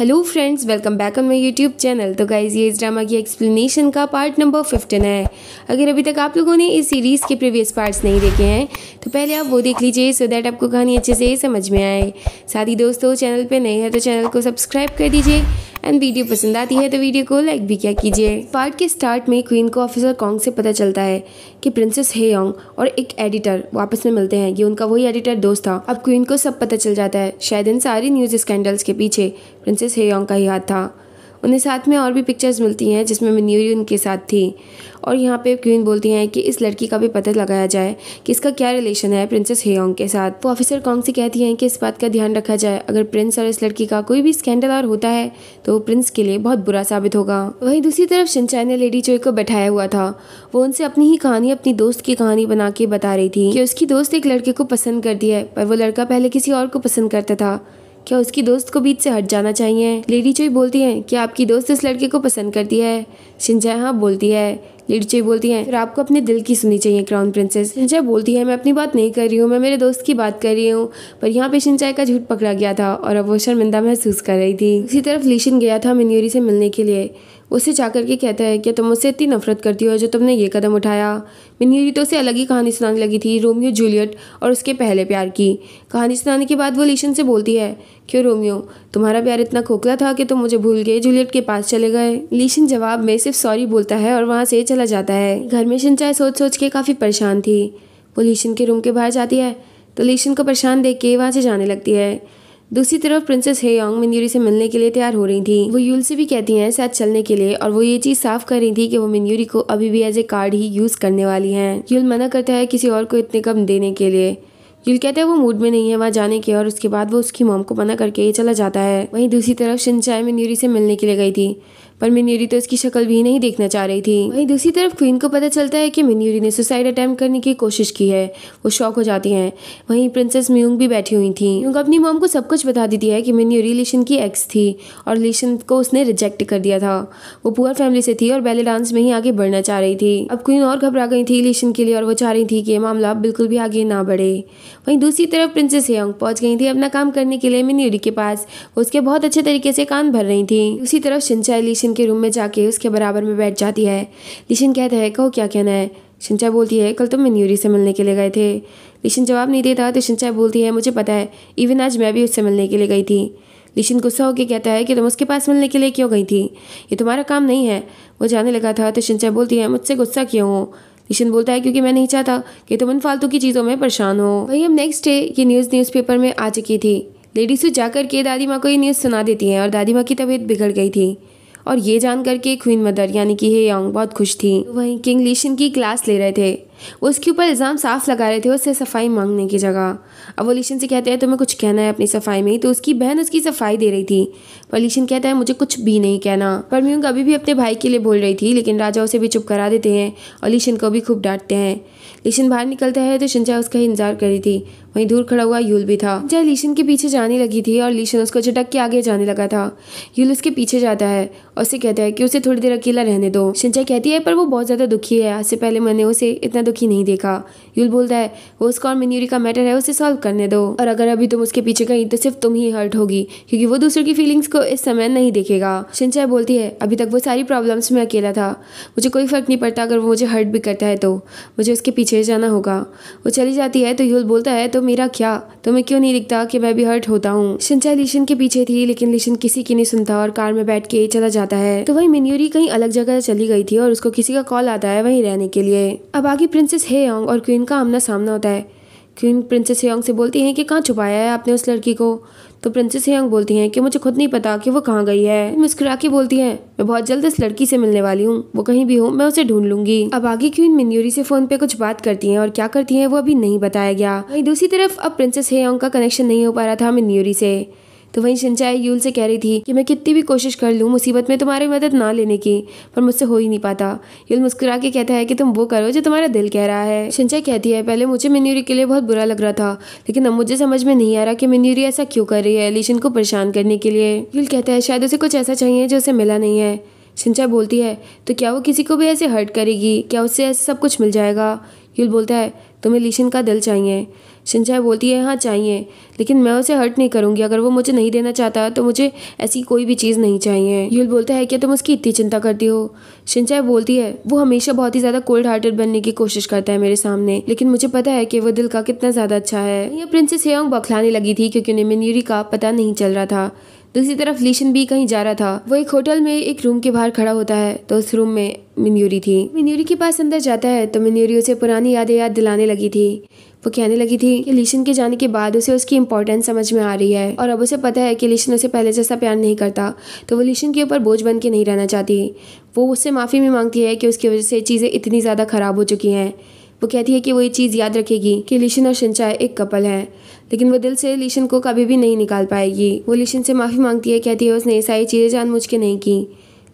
hello friends welcome back on my YouTube channel तो guys ये इस ड्रामा की एक्सप्लेनेशन का पार्ट नंबर फिफ्टीन है अगर अभी तक आप लोगों ने इस सीरीज़ के प्रीवियस पार्ट्स नहीं देखे हैं तो पहले आप वो देख लीजिए सो दैट आपको कहानी अच्छे से समझ में आए साथ ही दोस्तों चैनल पर नए हैं तो चैनल को सब्सक्राइब कर दीजिए एंड वीडियो पसंद आती है तो वीडियो को लाइक भी क्या कीजिए पार्ट के स्टार्ट में क्वीन को ऑफिसर कॉन्ग से पता चलता है कि प्रिंसेस हे योंग और एक एडिटर वापस में मिलते हैं ये उनका वही एडिटर दोस्त था अब क्वीन को सब पता चल जाता है शायद इन सारी न्यूज़ स्कैंडल्स के पीछे प्रिंसेस हे योंग का ही हाथ था उन्हें साथ में और भी पिक्चर्स मिलती हैं जिसमें मिन्यूरी उनके साथ थी और यहाँ पे क्वीन बोलती हैं कि इस लड़की का भी पता लगाया जाए कि इसका क्या रिलेशन है प्रिंसेस हेयोंग के साथ वो ऑफिसर कॉन्ग से कहती हैं कि इस बात का ध्यान रखा जाए अगर प्रिंस और इस लड़की का कोई भी स्कैंडल और होता है तो प्रिंस के लिए बहुत बुरा साबित होगा वहीं दूसरी तरफ शिनचाई ने लेडी चोई को बैठाया हुआ था वो उनसे अपनी ही कहानी अपनी दोस्त की कहानी बना के बता रही थी कि उसकी दोस्त एक लड़के को पसंद करती है पर वो लड़का पहले किसी और को पसंद करता था क्या उसकी दोस्त को बीच से हट जाना चाहिए लेडी चोई बोलती है कि आपकी दोस्त इस लड़के को पसंद करती है शिंजा हाँ, बोलती है चाई बोलती है फिर आपको अपने दिल की सुननी चाहिए क्राउन प्रिंसेस जब बोलती है मैं अपनी बात नहीं कर रही हूँ मैं मेरे दोस्त की बात कर रही हूँ पर यहाँ पे सिंचाई का झूठ पकड़ा गया था और अब वो शर्मिंदा महसूस कर रही थी इसी तरफ लीशिन गया था मिन्यूरी से मिलने के लिए उसे जाकर के कहता है कि तुम उससे इतनी नफरत करती हो जो तुमने ये कदम उठाया मिन्यूरी तो उसे अलग ही कहानी सुनाने लगी थी रोमियो जूलियट और उसके पहले प्यार की कहानी सुनाने के बाद वो लीशन से बोलती है क्यों रोमियो तुम्हारा प्यार इतना खोखला था कि तुम मुझे भूल गए जूलियट के पास चले गए लीशन जवाब में सिर्फ सॉरी बोलता है और वहाँ से चला चला जाता है घर में शिनचाई सोच सोच के काफ़ी परेशान थी वो लीशन के रूम के बाहर जाती है तो लीशन को परेशान देख के वहाँ से जाने लगती है दूसरी तरफ प्रिंसेस हे योंग मिन्यूरी से मिलने के लिए तैयार हो रही थी वो यूल से भी कहती हैं साथ चलने के लिए और वो ये चीज़ साफ कर रही थी कि वो मिन्यूरी को अभी भी एज ए कार्ड ही यूज़ करने वाली हैं यूल मना करता है किसी और को इतने कम देने के लिए यूल कहता है वो मूड में नहीं है वहाँ जाने के और उसके बाद वो उसकी मोम को मना करके चला जाता है वहीं दूसरी तरफ शिनचाई मिन्यूरी से मिलने के लिए गई थी पर मिन्यूरी तो इसकी शक्ल भी नहीं देखना चाह रही थी वहीं दूसरी तरफ क्वीन को पता चलता है कि मिन्यूरी ने सुसाइड अटैम्प्ट करने की कोशिश की है वो शौक हो जाती हैं वहीं प्रिंसेस म्यूंग भी बैठी हुई थी म्यूंग अपनी मोम को सब कुछ बता देती है कि मिन्यूरी लिशन की एक्स थी और लिशन को उसने रिजेक्ट कर दिया था वो पुअर फैमिली से थी और बैले डांस में ही आगे बढ़ना चाह रही थी अब क्वीन और घबरा गई थी लिशन के लिए और वो चाह रही थी कि ये मामला बिल्कुल भी आगे ना बढ़े वहीं दूसरी तरफ प्रिंसेस हेयंग पहुंच गई थी अपना काम करने के लिए मिन्यूरी के पास उसके बहुत अच्छे तरीके से कान भर रही थी उसी तरफ शिंचा लिशन लिशिन के रूम में जाके उसके बराबर में बैठ जाती है लिशिन कहता है कहो क्या कहना है शिंचा बोलती है कल तुम तो न्यूरी से मिलने के लिए गए थे लिशिन जवाब नहीं देता तो शिंचा बोलती है मुझे पता है इवन आज मैं भी उससे मिलने के लिए गई थी लिशिन गुस्सा होकर कहता है कि तुम उसके पास मिलने के लिए क्यों गई थी ये तुम्हारा काम नहीं है वो जाने लगा था तो शिंचा बोलती है मुझसे गुस्सा क्यों हो लिशिन बोलता है क्योंकि मैं नहीं चाहता कि तुम इन फालतू की चीज़ों में परेशान हो वही अब नेक्स्ट डे ये न्यूज़ न्यूज़पेपर में आ चुकी थी लेडीज जाकर के दादी माँ को ये न्यूज़ सुना देती हैं और दादी माँ की तबीयत बिगड़ गई थी और ये जानकर के क्वीन मदर यानी कि हे यांग बहुत खुश थी वहीं किंग लीशन की क्लास ले रहे थे वो उसके ऊपर इल्ज़ाम साफ लगा रहे थे उससे सफाई मांगने की जगह अब वो लीशन से कहते हैं तुम्हें कुछ कहना है अपनी सफाई में तो उसकी बहन उसकी सफाई दे रही थी पर लीशन कहता है मुझे कुछ भी नहीं कहना पर म्यूंग अभी भी अपने भाई के लिए बोल रही थी लेकिन राजा उसे भी चुप करा देते हैं और लीशन को भी खूब डांटते हैं लीशन बाहर निकलता है तो शिंजा उसका इंतजार कर रही थी वहीं दूर खड़ा हुआ यूल भी था जय लीशन के पीछे जाने लगी थी और लीशन उसको झटक के आगे जाने लगा था यूल उसके पीछे जाता है और उसे कहता है कि उसे थोड़ी देर अकेला रहने दो शिंचा कहती है पर वो बहुत ज़्यादा दुखी है आज से पहले मैंने उसे इतना दुखी नहीं देखा यूल बोलता है वो उसका और मिन्यूरी का मैटर है उसे सॉल्व करने दो और अगर अभी तुम उसके पीछे गई तो सिर्फ तुम ही हर्ट होगी क्योंकि वो दूसरों की फीलिंग्स को इस समय नहीं देखेगा शिंचा बोलती है अभी तक वो सारी प्रॉब्लम्स में अकेला था मुझे कोई फ़र्क नहीं पड़ता अगर वो मुझे हर्ट भी करता है तो मुझे उसके पीछे जाना होगा वो चली जाती है तो यूल बोलता है तो तो मेरा क्या तुम्हें तो क्यों नहीं दिखता कि मैं भी हर्ट होता हूँ सिंचा लिशन के पीछे थी लेकिन लिशन किसी की नहीं सुनता और कार में बैठ के चला जाता है तो वही मिन्यूरी कहीं अलग जगह चली गई थी और उसको किसी का कॉल आता है वही रहने के लिए अब आगे प्रिंसेस हे और क्वीन का आमना सामना होता है क्यों प्रिंसेस हयांग से बोलती हैं कि कहाँ छुपाया है आपने उस लड़की को तो प्रिंसेस हयांग बोलती हैं कि मुझे खुद नहीं पता कि वो कहाँ गई है मुस्कुरा के बोलती हैं मैं बहुत जल्द इस लड़की से मिलने वाली हूँ वो कहीं भी हो मैं उसे ढूंढ लूंगी अब आगे इन मिन्यूरी से फोन पे कुछ बात करती हैं और क्या करती हैं वो अभी नहीं बताया गया वही दूसरी तरफ अब प्रिंसेस हेयंग का कनेक्शन नहीं हो पा रहा था मिन्यूरी से तो वहीं सिंचाई यूल से कह रही थी कि मैं कितनी भी कोशिश कर लूँ मुसीबत में तुम्हारी मदद ना लेने की पर मुझसे हो ही नहीं पाता यूल मुस्कुरा के कहता है कि तुम वो करो जो तुम्हारा दिल कह रहा है सिंचाई कहती है पहले मुझे मिन्यूरी के लिए बहुत बुरा लग रहा था लेकिन अब मुझे समझ में नहीं आ रहा कि मिन्यूरी ऐसा क्यों कर रही है एलिशन को परेशान करने के लिए यूल कहता है शायद उसे कुछ ऐसा चाहिए जो उसे मिला नहीं है सिंचा बोलती है तो क्या वो किसी को भी ऐसे हर्ट करेगी क्या उससे ऐसा सब कुछ मिल जाएगा यूल बोलता है तुम्हें लीशन का दिल चाहिए सिंचाई बोलती है हाँ चाहिए लेकिन मैं उसे हर्ट नहीं करूँगी अगर वो मुझे नहीं देना चाहता तो मुझे ऐसी कोई भी चीज़ नहीं चाहिए यूल बोलता है क्या तुम उसकी इतनी चिंता करती हो सिंचाई बोलती है वो हमेशा बहुत ही ज़्यादा कोल्ड हार्टेड बनने की कोशिश करता है मेरे सामने लेकिन मुझे पता है कि वो दिल का कितना ज़्यादा अच्छा है यह प्रिंसेस हेयोंग बखलाने लगी थी क्योंकि उन्हें मिन्यूरी का पता नहीं चल रहा था दूसरी तरफ लीशन भी कहीं जा रहा था वो एक होटल में एक रूम के बाहर खड़ा होता है तो उस रूम में मिन्यूरी थी मिन्यूरी के पास अंदर जाता है तो मिन्यूरी उसे पुरानी यादें याद दिलाने लगी थी वो कहने लगी थी कि लिशन के जाने के बाद उसे उसकी इंपॉर्टेंस समझ में आ रही है और अब उसे पता है कि लिशन उसे पहले जैसा प्यार नहीं करता तो वो लिशन के ऊपर बोझ बन के नहीं रहना चाहती वो उससे माफ़ी भी मांगती है कि उसकी वजह से चीज़ें इतनी ज़्यादा ख़राब हो चुकी हैं वो कहती है कि वो ये चीज़ याद रखेगी कि लिशन और शिनचाय एक कपल हैं लेकिन वो दिल से लिशन को कभी भी नहीं निकाल पाएगी वो लिशन से माफ़ी मांगती है कहती है उसने ये सारी चीज़ें जान के नहीं की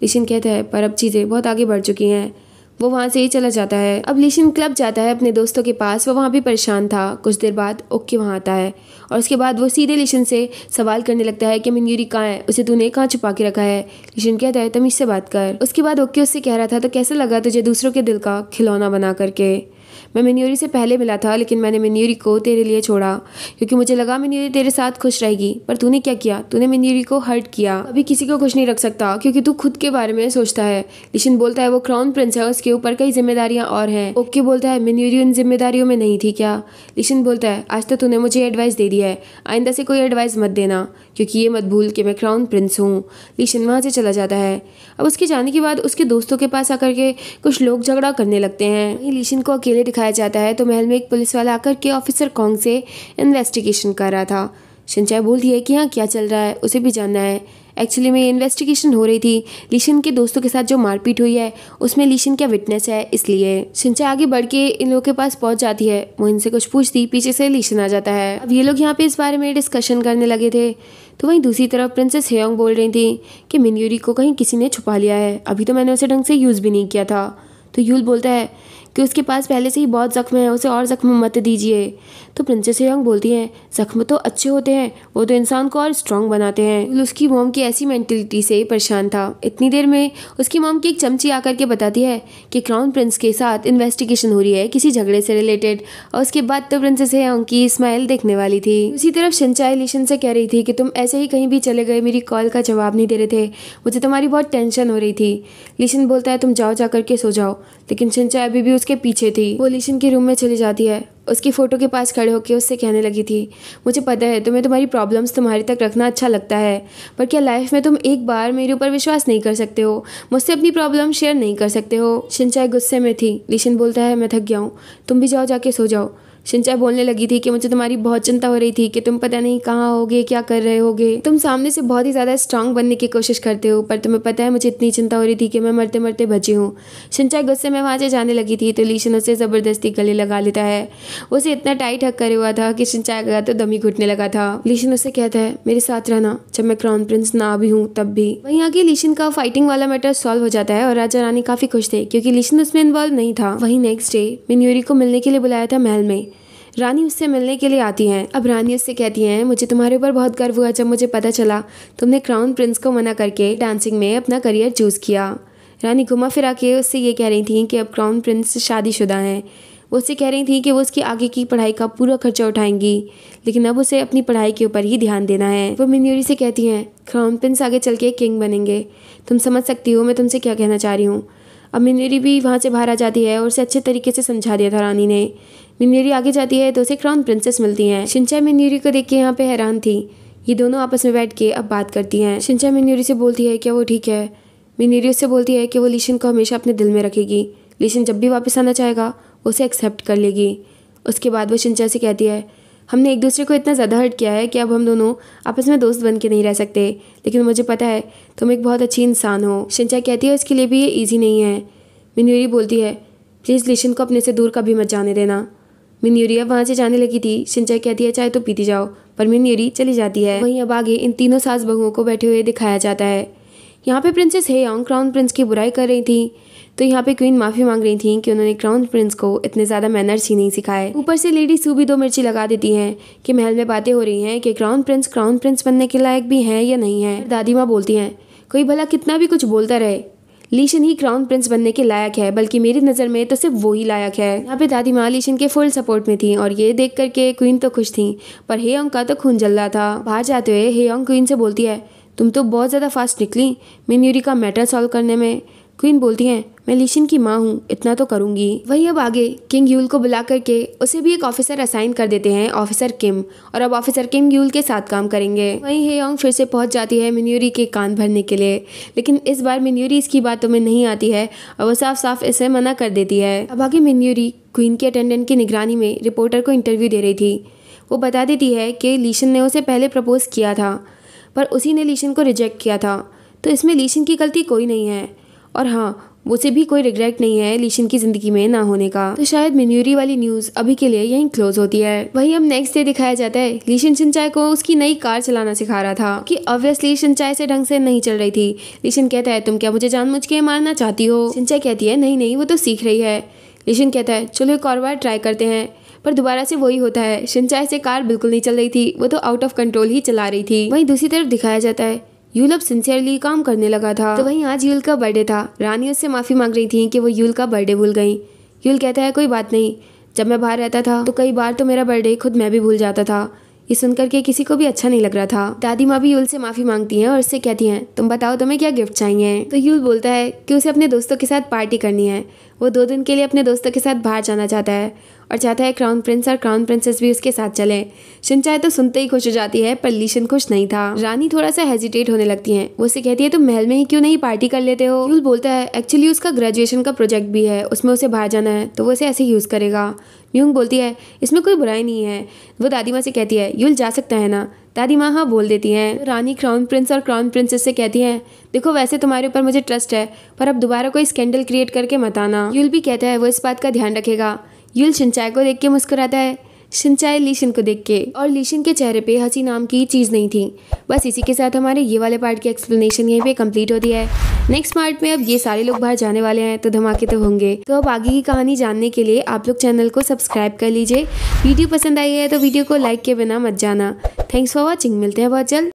लिशन कहता है पर अब चीज़ें बहुत आगे बढ़ चुकी हैं वो वहाँ से ही चला जाता है अब लिशन क्लब जाता है अपने दोस्तों के पास वो वहाँ भी परेशान था कुछ देर बाद ओके वहाँ आता है और उसके बाद वो सीधे लिशन से सवाल करने लगता है कि मिनयूरी कहाँ है उसे तूने कहाँ छुपा के रखा है लिशन कहता है तमीज से बात कर उसके बाद ओके उससे कह रहा था तो कैसा लगा तुझे दूसरों के दिल का खिलौना बना करके मैं मिन्यूरी से पहले मिला था लेकिन मैंने मिन्यूरी को तेरे लिए छोड़ा क्योंकि मुझे लगा मिन्यूरी तेरे साथ खुश रहेगी पर तूने क्या किया तूने मिन्यूरी को हर्ट किया अभी किसी को खुश नहीं रख सकता क्योंकि तू खुद के बारे में सोचता है लिशन बोलता है वो क्राउन प्रिंस है उसके ऊपर कई जिम्मेदारियाँ और हैं ओके बोलता है मिन्यूरी उन जिम्मेदारियों में नहीं थी क्या लिशन बोलता है आज तो तूने मुझे एडवाइस दे दिया है आइंदा से कोई एडवाइस मत देना क्योंकि ये मत भूल कि मैं क्राउन प्रिंस हूँ लिशन वहाँ से चला जाता है अब उसके जाने के बाद उसके दोस्तों के पास आकर के कुछ लोग झगड़ा करने लगते हैं लिशन को अकेले दिखाया दिखाया जाता है तो महल में एक पुलिस वाला आकर के ऑफिसर कॉन्ग से इन्वेस्टिगेशन कर रहा था शिनचाय बोलती है कि यहाँ क्या चल रहा है उसे भी जानना है एक्चुअली में इन्वेस्टिगेशन हो रही थी लीशन के दोस्तों के साथ जो मारपीट हुई है उसमें लीशन क्या विटनेस है इसलिए शिनचाय आगे बढ़ के इन लोगों के पास पहुंच जाती है वो इनसे कुछ पूछती पीछे से लीशन आ जाता है अब ये लोग यहाँ पे इस बारे में डिस्कशन करने लगे थे तो वहीं दूसरी तरफ प्रिंसेस हेयोंग बोल रही थी कि मिन्यूरी को कहीं किसी ने छुपा लिया है अभी तो मैंने उसे ढंग से यूज़ भी नहीं किया था तो यूल बोलता है कि उसके पास पहले से ही बहुत ज़ख्म है उसे और ज़ख्म मत दीजिए तो प्रिंसेस यांग बोलती हैं जख्म तो अच्छे होते हैं वो तो इंसान को और स्ट्रांग बनाते हैं तो उसकी मोम की ऐसी मैंटलिटी से परेशान था इतनी देर में उसकी मोम की एक चमची आकर के बताती है कि क्राउन प्रिंस के साथ इन्वेस्टिगेशन हो रही है किसी झगड़े से रिलेटेड और उसके बाद तो प्रिंसेस यांग की स्माइल देखने वाली थी उसी तरफ शिंचा एलिशन से कह रही थी कि तुम ऐसे ही कहीं भी चले गए मेरी कॉल का जवाब नहीं दे रहे थे मुझे तुम्हारी बहुत टेंशन हो रही थी लिशन बोलता है तुम जाओ जा करके सो जाओ लेकिन शिंचा अभी भी उसके पीछे थी वो लिशन के रूम में चली जाती है उसकी फ़ोटो के पास खड़े होकर उससे कहने लगी थी मुझे पता है तुम्हें तुम्हारी प्रॉब्लम्स तुम्हारे तक रखना अच्छा लगता है पर क्या लाइफ में तुम एक बार मेरे ऊपर विश्वास नहीं कर सकते हो मुझसे अपनी प्रॉब्लम शेयर नहीं कर सकते हो शिनचाई गुस्से में थी लिशन बोलता है मैं थक गया हूँ तुम भी जाओ जाके सो जाओ सिंचा बोलने लगी थी कि मुझे तुम्हारी बहुत चिंता हो रही थी कि तुम पता नहीं कहाँ होगे क्या कर रहे होगे तुम सामने से बहुत ही ज़्यादा स्ट्रांग बनने की कोशिश करते हो पर तुम्हें पता है मुझे इतनी चिंता हो रही थी कि मैं मरते मरते बची हूँ सिंचा गुस्से में वहाँ से जाने लगी थी तो लीशन उसे ज़बरदस्ती गले लगा लेता है उसे इतना टाइट हक करे हुआ था कि सिंचा गया तो दम ही घुटने लगा था लीशन उसे कहता है मेरे साथ रहना जब मैं क्राउन प्रिंस ना भी हूँ तब भी वहीं आगे लीशन का फाइटिंग वाला मैटर सॉल्व हो जाता है और राजा रानी काफ़ी खुश थे क्योंकि लीशन उसमें इन्वॉल्व नहीं था वहीं नेक्स्ट डे मिन्यूरी को मिलने के लिए बुलाया था महल में रानी उससे मिलने के लिए आती हैं अब रानी उससे कहती हैं मुझे तुम्हारे ऊपर बहुत गर्व हुआ जब मुझे पता चला तुमने क्राउन प्रिंस को मना करके डांसिंग में अपना करियर चूज़ किया रानी घुमा फिरा के उससे ये कह रही थी कि अब क्राउन प्रिंस शादीशुदा हैं वो उससे कह रही थी कि वो उसकी आगे की पढ़ाई का पूरा खर्चा उठाएंगी लेकिन अब उसे अपनी पढ़ाई के ऊपर ही ध्यान देना है वो मिन्यूरी से कहती हैं क्राउन प्रिंस आगे चल के किंग बनेंगे तुम समझ सकती हो मैं तुमसे क्या कहना चाह रही हूँ अब मिन्यूरी भी वहाँ से बाहर आ जाती है और उसे अच्छे तरीके से समझा दिया था रानी ने मिन्यूरी आगे जाती है तो उसे क्राउन प्रिंसेस मिलती है शिंचा मिन्यूरी को देख के यहाँ पे हैरान थी ये दोनों आपस में बैठ के अब बात करती हैं शिंचा मिन्यूरी से बोलती है क्या वो ठीक है मिन्यूरी उससे बोलती है कि वो लीशन को हमेशा अपने दिल में रखेगी लीशन जब भी वापस आना चाहेगा उसे एक्सेप्ट कर लेगी उसके बाद वो शिंचा से कहती है हमने एक दूसरे को इतना ज़्यादा हर्ट किया है कि अब हम दोनों आपस में दोस्त बन के नहीं रह सकते लेकिन मुझे पता है तुम एक बहुत अच्छी इंसान हो शिंचा कहती है उसके लिए भी ये ईजी नहीं है मिन्यूरी बोलती है प्लीज़ लिशन को अपने से दूर कभी मत जाने देना मिन्यूरी अब वहाँ से जाने लगी थी सिंचा कहती है चाहे तो पीती जाओ पर मिन्यूरी चली जाती है वहीं अब आगे इन तीनों सास बहुओं को बैठे हुए दिखाया जाता है यहाँ पे प्रिंसेस हेयांग क्राउन प्रिंस की बुराई कर रही थी तो यहाँ पे क्वीन माफ़ी मांग रही थी कि उन्होंने क्राउन प्रिंस को इतने ज़्यादा मैनर्स ही नहीं सिखाए ऊपर से लेडी सू भी दो मिर्ची लगा देती हैं कि महल में बातें हो रही हैं कि क्राउन प्रिंस क्राउन प्रिंस बनने के लायक भी हैं या नहीं है दादी माँ बोलती हैं कोई भला कितना भी कुछ बोलता रहे लीशन ही क्राउन प्रिंस बनने के लायक है बल्कि मेरी नज़र में तो सिर्फ वो ही लायक है यहाँ पे दादी माँ लीशन के फुल सपोर्ट में थी और ये देख करके क्वीन तो खुश थी पर हेयोंग का तो खून जल रहा था बाहर जाते हुए हेयोंग क्वीन से बोलती है तुम तो बहुत ज़्यादा फास्ट निकली मिन्यूरी का मैटर सॉल्व करने में क्वीन बोलती हैं मैं लीशिन की माँ हूँ इतना तो करूँगी वही अब आगे किंग यूल को बुला करके उसे भी एक ऑफिसर असाइन कर देते हैं ऑफिसर किम और अब ऑफिसर किम यूल के साथ काम करेंगे वहीं हे योंग फिर से पहुँच जाती है मिन्यूरी के कान भरने के लिए लेकिन इस बार मिन्यूरी इसकी बातों में नहीं आती है और वो साफ साफ इसे मना कर देती है अब आगे मिन्यूरी क्वीन के अटेंडेंट की निगरानी में रिपोर्टर को इंटरव्यू दे रही थी वो बता देती है कि लीशन ने उसे पहले प्रपोज किया था पर उसी ने लीशन को रिजेक्ट किया था तो इसमें लीशन की गलती कोई नहीं है और हाँ उसे भी कोई रिग्रेट नहीं है लीशन की जिंदगी में ना होने का तो शायद मिन्यूरी वाली न्यूज अभी के लिए यहीं क्लोज होती है वही अब नेक्स्ट डे दिखाया जाता है लीशन सिंचाई को उसकी नई कार चलाना सिखा रहा था कि ऑब्वियसली सिंचाई से ढंग से नहीं चल रही थी लिशन कहता है तुम क्या मुझे मुझ के मारना चाहती हो सिंचाई कहती है नहीं नहीं वो तो सीख रही है लिशन कहता है चलो एक और बार ट्राई करते हैं पर दोबारा से वही होता है सिंचाई से कार बिल्कुल नहीं चल रही थी वो तो आउट ऑफ कंट्रोल ही चला रही थी वहीं दूसरी तरफ दिखाया जाता है यूल अब सिंसियरली काम करने लगा था तो वहीं आज यूल का बर्थडे था रानी उससे माफ़ी मांग रही थी कि वो यूल का बर्थडे भूल गई यूल कहता है कोई बात नहीं जब मैं बाहर रहता था तो कई बार तो मेरा बर्थडे खुद मैं भी भूल जाता था ये सुनकर के किसी को भी अच्छा नहीं लग रहा था दादी माँ भी यूल से माफ़ी मांगती हैं और उससे कहती हैं तुम बताओ तुम्हें क्या गिफ्ट चाहिए तो यूल बोलता है कि उसे अपने दोस्तों के साथ पार्टी करनी है वो दो दिन के लिए अपने दोस्तों के साथ बाहर जाना चाहता है और चाहता है क्राउन प्रिंस और क्राउन प्रिंसेस भी उसके साथ चलें शिनचाय तो सुनते ही खुश हो जाती है पर लीशन खुश नहीं था रानी थोड़ा सा हेजिटेट होने लगती है वो उसे कहती है तुम तो महल में ही क्यों नहीं पार्टी कर लेते हो यूल बोलता है एक्चुअली उसका ग्रेजुएशन का प्रोजेक्ट भी है उसमें उसे बाहर जाना है तो वो उसे ऐसे यूज़ करेगा म्यूंग बोलती है इसमें कोई बुराई नहीं है वो दादी माँ से कहती है यूल जा सकता है ना दादी माँ हाँ बोल देती हैं रानी क्राउन प्रिंस और क्राउन प्रिंसेस से कहती हैं देखो वैसे तुम्हारे ऊपर मुझे ट्रस्ट है पर अब दोबारा कोई स्कैंडल क्रिएट करके मत आना यूल भी कहता है वो इस बात का ध्यान रखेगा यूल सिंचाई को देख के मुस्कुराता है सिंचाई लीशिन को देख के और लीशिन के चेहरे पे हंसी नाम की चीज़ नहीं थी बस इसी के साथ हमारे ये वाले पार्ट की एक्सप्लेनेशन यहीं पे कंप्लीट होती है नेक्स्ट पार्ट में अब ये सारे लोग बाहर जाने वाले हैं तो धमाके तो होंगे तो अब आगे की कहानी जानने के लिए आप लोग चैनल को सब्सक्राइब कर लीजिए वीडियो पसंद आई है तो वीडियो को लाइक के बिना मत जाना थैंक्स फॉर वॉचिंग मिलते हैं बहुत जल्द